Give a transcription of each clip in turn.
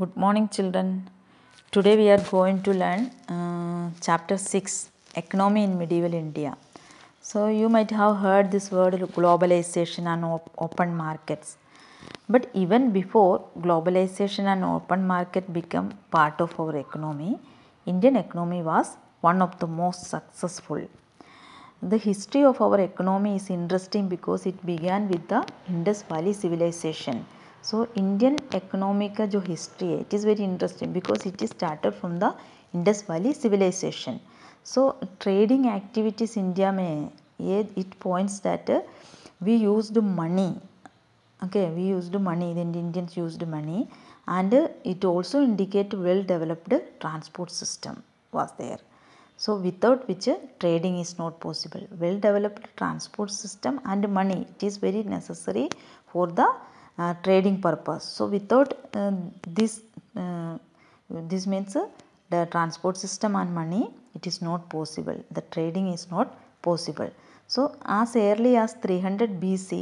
good morning children today we are going to learn uh, chapter 6 economy in medieval india so you might have heard this word globalization and op open markets but even before globalization and open market become part of our economy indian economy was one of the most successful the history of our economy is interesting because it began with the indus valley civilization so Indian economic जो uh, history है it is very interesting because it is started from the Indus valley civilization. So trading activities India में it points that uh, we used money. Okay, we used money. Money Indians used money, and uh, it also indicate well developed transport system was there so without which trading is not possible well developed transport system and money it is very necessary for the trading purpose so without this this means the transport system and money it is not possible the trading is not possible so as early as 300 bc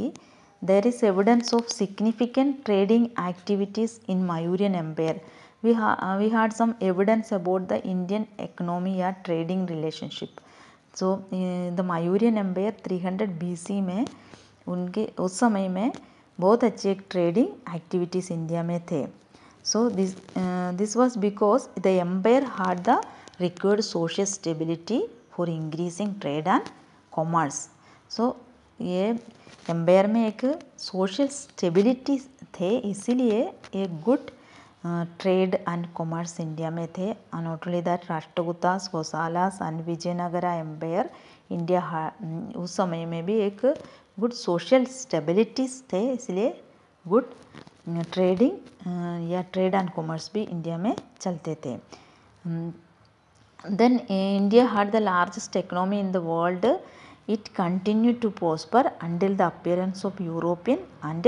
there is evidence of significant trading activities in Mauryan Empire. We, ha we had some evidence about the Indian economy या trading relationship. So, the Mauryan Empire 300 BC में उनके उस समय में बहुत अच्छे trading activities India में थे so this this was because the empire had the required social stability for increasing trade and commerce so ये एम्पायर में एक सोशल स्टेबिलिटी थे इसीलिए एक good trade and commerce India में थे नॉट दैट राष्ट्रगुप्ता गोसालास एंड विजयनगरा एम्पायर इंडिया उस समय में भी एक गुड सोशल स्टेबिलिटीज थे इसलिए गुड ट्रेडिंग या ट्रेड एंड कॉमर्स भी इंडिया में चलते थे then India had the largest economy in the world it continue to prosper until the appearance of European and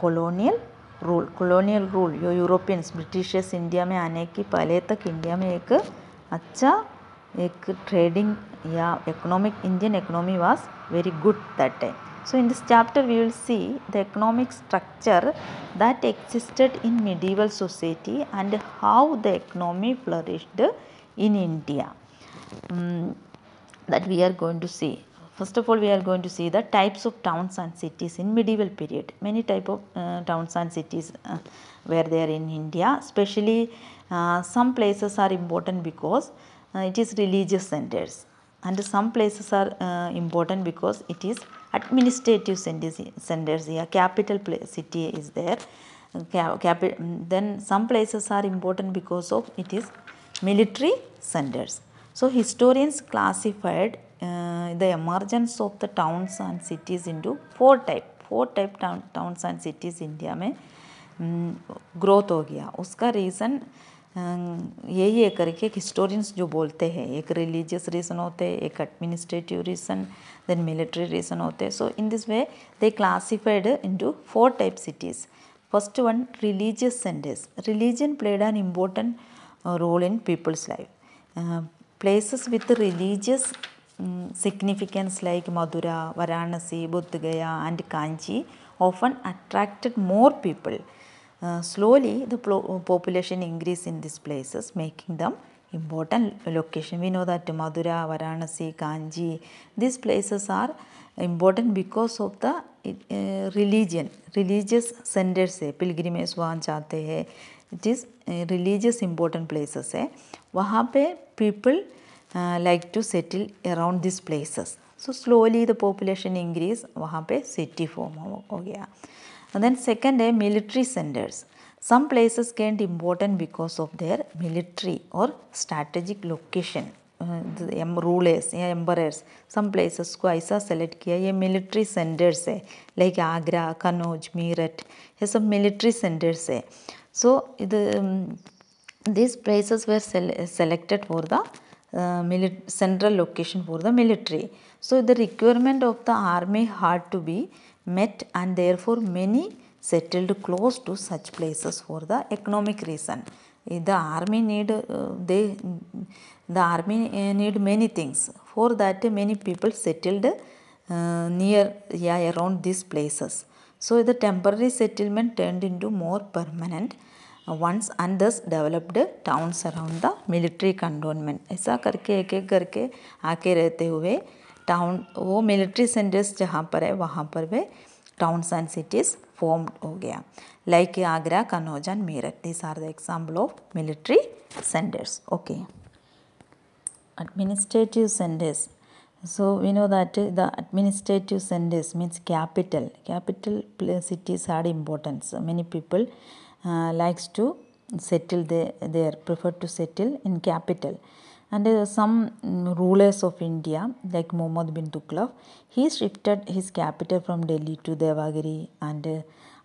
colonial rule colonial rule जो Europeans Britishers India में आने की पहले तक इंडिया में एक अच्छा एक ट्रेडिंग या economic Indian economy was very good that time so in this chapter we will see the economic structure that existed in medieval society and how the economy flourished in India that we are going to see First of all, we are going to see the types of towns and cities in medieval period. Many type of uh, towns and cities uh, were there in India. Especially uh, some places are important because uh, it is religious centers and some places are uh, important because it is administrative centers here. Capital city is there. Cap then some places are important because of it is military centers. So historians classified uh, the emergence of the towns and cities into four type four type towns and cities India में growth mm, हो गया उसका reason um, यही है करके historians जो बोलते हैं एक रिलीजियस रीज़न होते हैं एक administrative reason then military reason होते हैं so in this way they classified into four type cities first one religious centres religion played an important role in people's life places with religious significance like Madura, Varanasi, Bodh Gaya and Kanchi often attracted more people. Uh, slowly the population increased in these places making them important location. We know that Madura, Varanasi, Kanchi, these places are important because of the religion, religious centers है pilgrimage वहाँ जाते हैं it is religious important places है वहाँ पे people like to settle around these places. So slowly the population increase वहाँ पे city form हो गया. And then second military centers. Some places gained important because of their military or strategic location. Uh, the rulers या emperors. Some places को ऐसा select किया ये military centers है. Like Agra, Kanauj, Meerut ये सब military centers है. So the um, these places were sele selected for the uh, milit- central location for the military. So the requirement of the army had to be met and therefore many settled close to such places for the economic reason. Eh, the army need uh, they the army eh, need many things. For that many people settled uh, near yeah, around these places. So the temporary settlement turned into more permanent once and thus developed towns around the military cantonment ऐसा करके एक एक करके आके रहते हुए town वो military centres जहाँ पर है वहाँ पर वे टाउन्स एंड सिटीज़ फॉर्म हो गया like Agra Kannauj and Meerut this are the example of military centres okay administrative centres so we know that the administrative centres means capital capital cities had importance many people Uh, likes to settle there, prefer to settle in capital and uh, some rulers of India like Mohammad bin Tughlaq, he shifted his capital from Delhi to Devagiri and uh,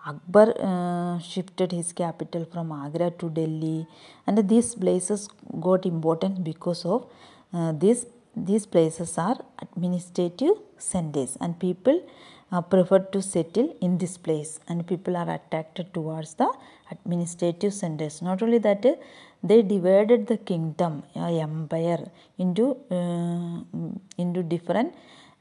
Akbar uh, shifted his capital from Agra to Delhi and these places got important because of uh, this these places are administrative centers and people uh, prefer to settle in this place and people are attracted towards the administrative centers. Not only that, they divided the kingdom, uh, empire into, uh, into different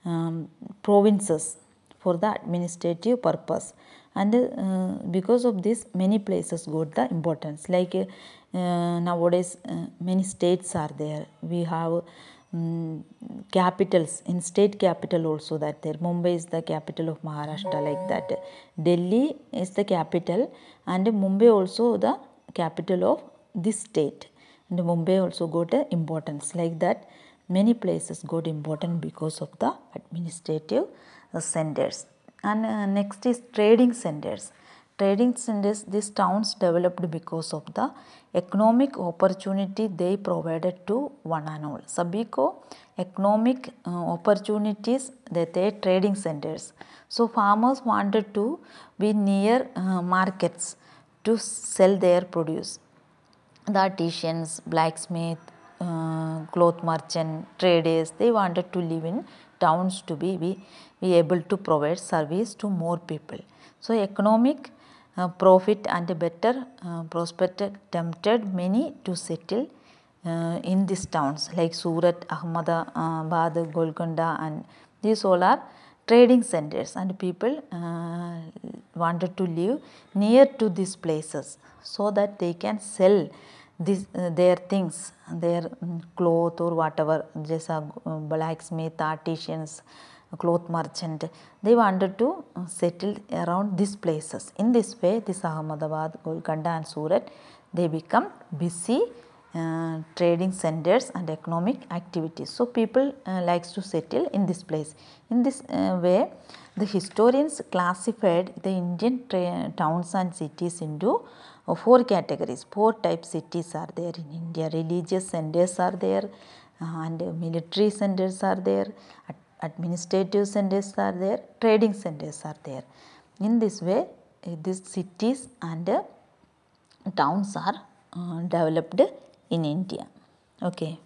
um, provinces for the administrative purpose and uh, because of this many places got the importance like uh, nowadays uh, many states are there we have um, capitals in state capital also that there Mumbai is the capital of Maharashtra like that Delhi is the capital and Mumbai also the capital of this state and Mumbai also got importance like that many places got important because of the administrative uh, centers and uh, next is trading centers trading centers these towns developed because of the economic opportunity they provided to one and all. Sabhi economic uh, opportunities that they trading centers. So farmers wanted to be near uh, markets to sell their produce. The artisans, blacksmith, uh, cloth merchant, traders, they wanted to live in towns to be, be, be able to provide service to more people. So economic uh, profit and better uh, prospect tempted many to settle uh, in these towns like Surat, Ahmedabad, Golconda and these all are trading centers and people wanted to live near to these places so that they can sell this, uh, their things, their um, cloth or whatever, just uh, blacksmith, artisans, cloth merchant. They wanted to uh, settle around these places. In this way, this Ahmedabad, Golconda and Surat, they become busy uh, trading centers and economic activities. So, people uh, likes to settle in this place. In this uh, way, the historians classified the Indian towns and cities into uh, four categories. Four type cities are there in India. Religious centers are there uh, and military centers are there administrative centers are there, trading centers are there. In this way, eh, these cities and eh, towns are uh, developed in India. Okay.